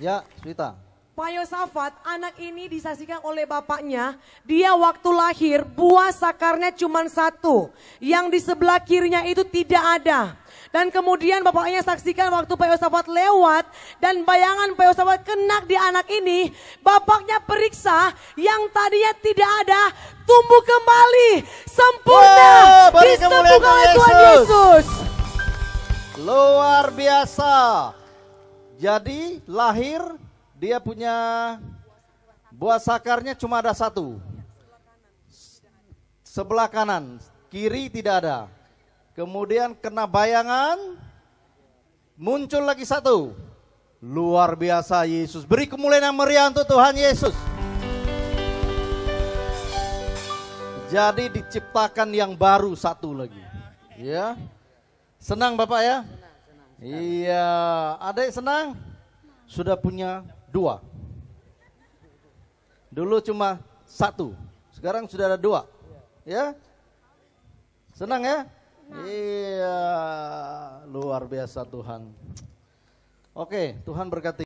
Ya, Swita. Pak Yosafat, anak ini disaksikan oleh bapaknya. Dia waktu lahir, buah sakarnya cuma satu. Yang di sebelah kirinya itu tidak ada. Dan kemudian bapaknya saksikan waktu Pak Yosafat lewat dan bayangan Pak Yosafat kena di anak ini. Bapaknya periksa yang tadinya tidak ada tumbuh kembali sempurna wow, disembuhkan oleh Tuhan Yesus. Luar biasa. Jadi lahir dia punya buah sakarnya cuma ada satu. Sebelah kanan, kiri tidak ada. Kemudian kena bayangan, muncul lagi satu. Luar biasa Yesus. Beri kemuliaan yang meriah untuk Tuhan Yesus. Jadi diciptakan yang baru satu lagi. Ya. Senang Bapak ya? Iya, adik senang? Sudah punya dua. Dulu cuma satu, sekarang sudah ada dua. Ya? Senang ya? Iya, luar biasa Tuhan. Oke, Tuhan berkati.